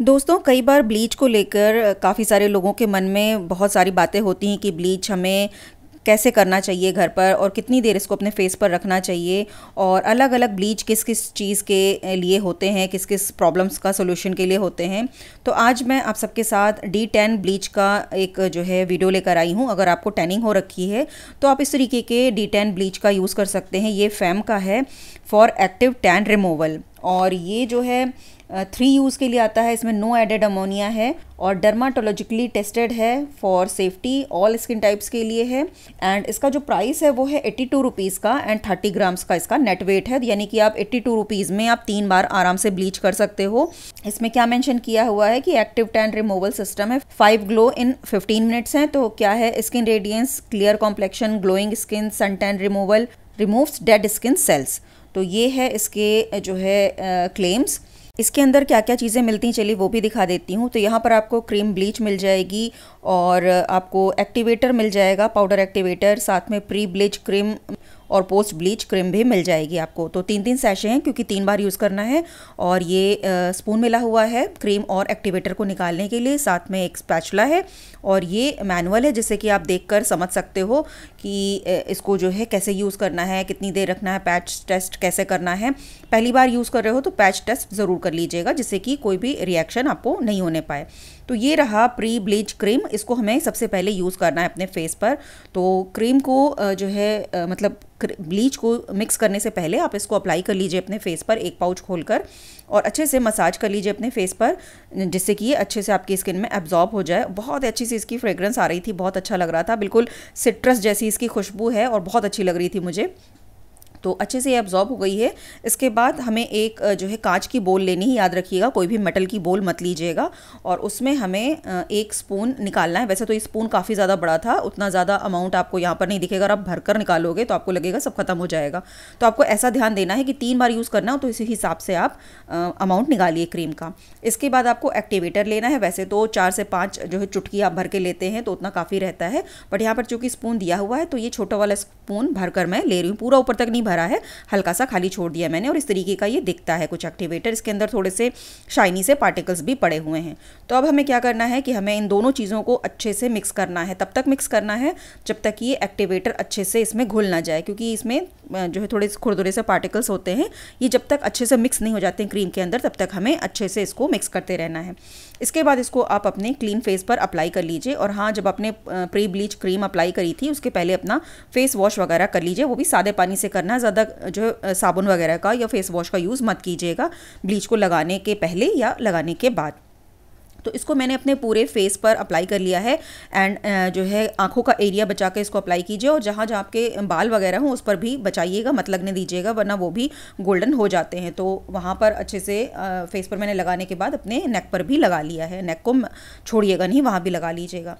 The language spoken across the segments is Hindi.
दोस्तों कई बार ब्लीच को लेकर काफ़ी सारे लोगों के मन में बहुत सारी बातें होती हैं कि ब्लीच हमें कैसे करना चाहिए घर पर और कितनी देर इसको अपने फेस पर रखना चाहिए और अलग अलग ब्लीच किस किस चीज़ के लिए होते हैं किस किस प्रॉब्लम्स का सोल्यूशन के लिए होते हैं तो आज मैं आप सबके साथ डी टेन ब्लीच का एक जो है वीडियो लेकर आई हूँ अगर आपको टैनिंग हो रखी है तो आप इस तरीके के डी टेन ब्लीच का यूज़ कर सकते हैं ये फैम e का है फॉर एक्टिव टैन रिमूवल और ये जो है थ्री यूज़ के लिए आता है इसमें नो एडेड अमोनिया है और डर्माटोलॉजिकली टेस्टेड है for safety all skin types के लिए है एंड इसका जो प्राइस है वो है एट्टी टू रुपीज़ का एंड थर्टी ग्राम्स का इसका नेट वेट है यानी कि आप एट्टी टू रुपीज़ में आप तीन बार आराम से ब्लीच कर सकते हो इसमें क्या मैंशन किया हुआ है कि एक्टिव टैन रिमूवल सिस्टम है five glow in fifteen minutes हैं तो क्या है skin radiance clear complexion glowing skin sun tan removal removes dead skin cells तो ये है इसके जो है क्लेम्स uh, इसके अंदर क्या क्या चीज़ें मिलती चलिए वो भी दिखा देती हूँ तो यहाँ पर आपको क्रीम ब्लीच मिल जाएगी और आपको एक्टिवेटर मिल जाएगा पाउडर एक्टिवेटर साथ में प्री ब्लीच क्रीम और पोस्ट ब्लीच क्रीम भी मिल जाएगी आपको तो तीन तीन सैशे हैं क्योंकि तीन बार यूज़ करना है और ये स्पून मिला हुआ है क्रीम और एक्टिवेटर को निकालने के लिए साथ में एक स्पैचुला है और ये मैनुअल है जिससे कि आप देखकर समझ सकते हो कि इसको जो है कैसे यूज़ करना है कितनी देर रखना है पैच टेस्ट कैसे करना है पहली बार यूज़ कर रहे हो तो पैच टेस्ट ज़रूर कर लीजिएगा जिससे कि कोई भी रिएक्शन आपको नहीं होने पाए तो ये रहा प्री ब्लीच क्रीम इसको हमें सबसे पहले यूज़ करना है अपने फेस पर तो क्रीम को जो है मतलब ब्लीच को मिक्स करने से पहले आप इसको अप्लाई कर लीजिए अपने फेस पर एक पाउच खोलकर और अच्छे से मसाज कर लीजिए अपने फेस पर जिससे कि ये अच्छे से आपकी स्किन में एब्जॉर्ब हो जाए बहुत अच्छी सी इसकी फ्रेग्रेंस आ रही थी बहुत अच्छा लग रहा था बिल्कुल सिट्रस जैसी इसकी खुशबू है और बहुत अच्छी लग रही थी मुझे तो अच्छे से ये अब्जॉर्ब हो गई है इसके बाद हमें एक जो है कांच की बोल लेनी ही याद रखिएगा कोई भी मेटल की बोल मत लीजिएगा और उसमें हमें एक स्पून निकालना है वैसे तो ये स्पून काफ़ी ज़्यादा बड़ा था उतना ज़्यादा अमाउंट आपको यहाँ पर नहीं दिखेगा अगर आप भर कर निकालोगे तो आपको लगेगा सब खत्म हो जाएगा तो आपको ऐसा ध्यान देना है कि तीन बार यूज़ करना हो तो इसी हिसाब से आप अमाउंट निकालिए क्रीम का इसके बाद आपको एक्टिवेटर लेना है वैसे तो चार से पाँच जो है चुटकी आप भर के लेते हैं तो उतना काफ़ी रहता है बट यहाँ पर चूँकि स्पून दिया हुआ है तो ये छोटा वाला स्पून भर मैं ले रही हूँ पूरा ऊपर तक नहीं भरा है हल्का सा खाली छोड़ दिया मैंने और इस तरीके का ये दिखता है कुछ एक्टिवेटर इसके अंदर थोड़े से शाइनी से पार्टिकल्स भी पड़े हुए हैं तो अब हमें क्या करना है कि हमें इन दोनों चीज़ों को अच्छे से मिक्स करना है तब तक मिक्स करना है जब तक ये एक्टिवेटर अच्छे से इसमें घुल ना जाए क्योंकि इसमें जो है थोड़े खुरदुरे से पार्टिकल्स होते हैं ये जब तक अच्छे से मिक्स नहीं हो जाते हैं क्रीम के अंदर तब तक हमें अच्छे से इसको मिक्स करते रहना है इसके बाद इसको आप अपने क्लीन फेस पर अप्लाई कर लीजिए और हाँ जब आपने प्री ब्लीच क्रीम अप्लाई करी थी उसके पहले अपना फेस वॉश वगैरह कर लीजिए वो भी सादे पानी से करना इतना ज़्यादा जो साबुन वगैरह का या फेस वॉश का यूज़ मत कीजिएगा ब्लीच को लगाने के पहले या लगाने के बाद तो इसको मैंने अपने पूरे फेस पर अप्लाई कर लिया है एंड जो है आंखों का एरिया बचा के इसको अप्लाई कीजिए और जहाँ जहाँ आपके बाल वगैरह हों उस पर भी बचाइएगा मत लगने दीजिएगा वरना वो भी गोल्डन हो जाते हैं तो वहाँ पर अच्छे से फेस पर मैंने लगाने के बाद अपने नेक पर भी लगा लिया है नेक को छोड़िएगा नहीं वहाँ भी लगा लीजिएगा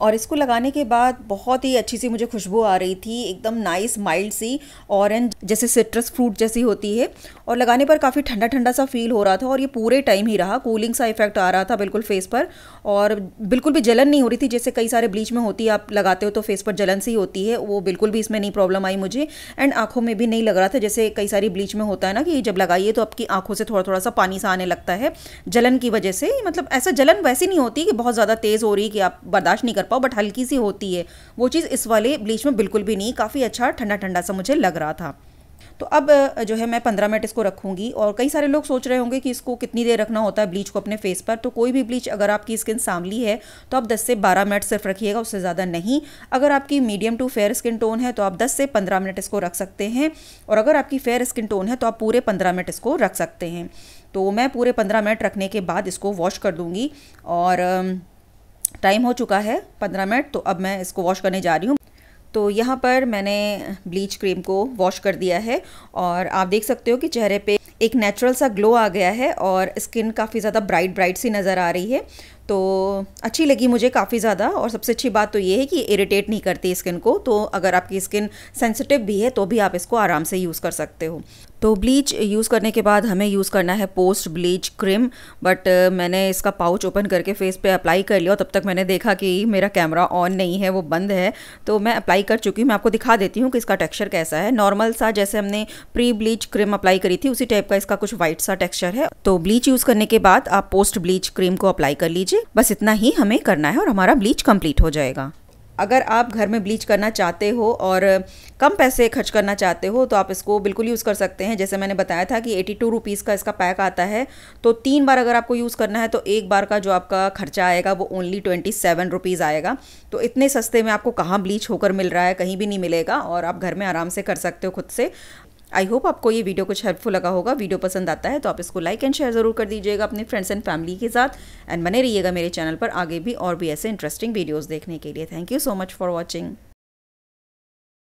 और इसको लगाने के बाद बहुत ही अच्छी सी मुझे खुशबू आ रही थी एकदम नाइस माइल्ड सी ऑरेंज जैसे सिट्रस फ्रूट जैसी होती है और लगाने पर काफ़ी ठंडा ठंडा सा फील हो रहा था और ये पूरे टाइम ही रहा कूलिंग सा इफेक्ट आ रहा था बिल्कुल फेस पर और बिल्कुल भी जलन नहीं हो रही थी जैसे कई सारे ब्लीच में होती है आप लगाते हो तो फेस पर जलन सी होती है वो बिल्कुल भी इसमें नहीं प्रॉब्लम आई मुझे एंड आंखों में भी नहीं लग रहा था जैसे कई सारी ब्लीच में होता है ना कि जब लगाइए तो आपकी आंखों से थोड़ा थोड़ा सा पानी सा आने लगता है जलन की वजह से मतलब ऐसा जलन वैसी नहीं होती कि बहुत ज़्यादा तेज़ हो रही कि आप बर्दाश्त नहीं कर पाओ बट हल्की सी होती है वो चीज़ इस वाले ब्लीच में बिल्कुल भी नहीं काफ़ी अच्छा ठंडा ठंडा सा मुझे लग रहा था तो अब जो है मैं पंद्रह मिनट इसको रखूँगी और कई सारे लोग सोच रहे होंगे कि इसको कितनी देर रखना होता है ब्लीच को अपने फेस पर तो कोई भी ब्लीच अगर आपकी स्किन सांवली है तो आप 10 से 12 मिनट सिर्फ रखिएगा उससे ज़्यादा नहीं अगर आपकी medium to fair skin tone है तो आप 10 से 15 मिनट इसको रख सकते हैं और अगर आपकी फेयर स्किन टोन है तो आप पूरे पंद्रह मिनट इसको रख सकते हैं तो मैं पूरे पंद्रह मिनट रखने के बाद इसको वॉश कर दूँगी और टाइम हो चुका है पंद्रह मिनट तो अब मैं इसको वॉश करने जा रही हूँ तो यहाँ पर मैंने ब्लीच क्रीम को वॉश कर दिया है और आप देख सकते हो कि चेहरे पे एक नेचुरल सा ग्लो आ गया है और स्किन काफ़ी ज़्यादा ब्राइट ब्राइट सी नज़र आ रही है तो अच्छी लगी मुझे काफ़ी ज़्यादा और सबसे अच्छी बात तो ये है कि इरिटेट नहीं करती स्किन को तो अगर आपकी स्किन सेंसिटिव भी है तो भी आप इसको आराम से यूज़ कर सकते हो तो ब्लीच यूज़ करने के बाद हमें यूज़ करना है पोस्ट ब्लीच क्रीम बट मैंने इसका पाउच ओपन करके फेस पे अप्लाई कर लिया और तब तक मैंने देखा कि मेरा कैमरा ऑन नहीं है वो बंद है तो मैं अप्लाई कर चुकी हूँ मैं आपको दिखा देती हूँ कि इसका टेक्सचर कैसा है नॉर्मल सा जैसे हमने प्री ब्लीच क्रीम अप्लाई करी थी उसी टाइप का इसका कुछ व्हाइट सा टेक्स्चर है तो ब्लीच यूज़ करने के बाद आप पोस्ट ब्लीच क्रीम को अप्लाई कर लीजिए बस इतना ही हमें करना है और हमारा ब्लीच कम्प्लीट हो जाएगा अगर आप घर में ब्लीच करना चाहते हो और कम पैसे खर्च करना चाहते हो तो आप इसको बिल्कुल यूज़ कर सकते हैं जैसे मैंने बताया था कि एटी टू रुपीज़ का इसका पैक आता है तो तीन बार अगर आपको यूज़ करना है तो एक बार का जो आपका खर्चा आएगा वो ओनली ट्वेंटी सेवन रुपीज़ आएगा तो इतने सस्ते में आपको कहाँ ब्लीच होकर मिल रहा है कहीं भी नहीं मिलेगा और आप घर में आराम से कर सकते हो खुद से आई होप आपको ये वीडियो कुछ हेल्पफुल लगा होगा वीडियो पसंद आता है तो आप इसको लाइक एंड शेयर ज़रूर कर दीजिएगा अपने फ्रेंड्स एंड फैमिली के साथ एंड बने रहिएगा मेरे चैनल पर आगे भी और भी ऐसे इंटरेस्टिंग वीडियोज़ देखने के लिए thank you so much for watching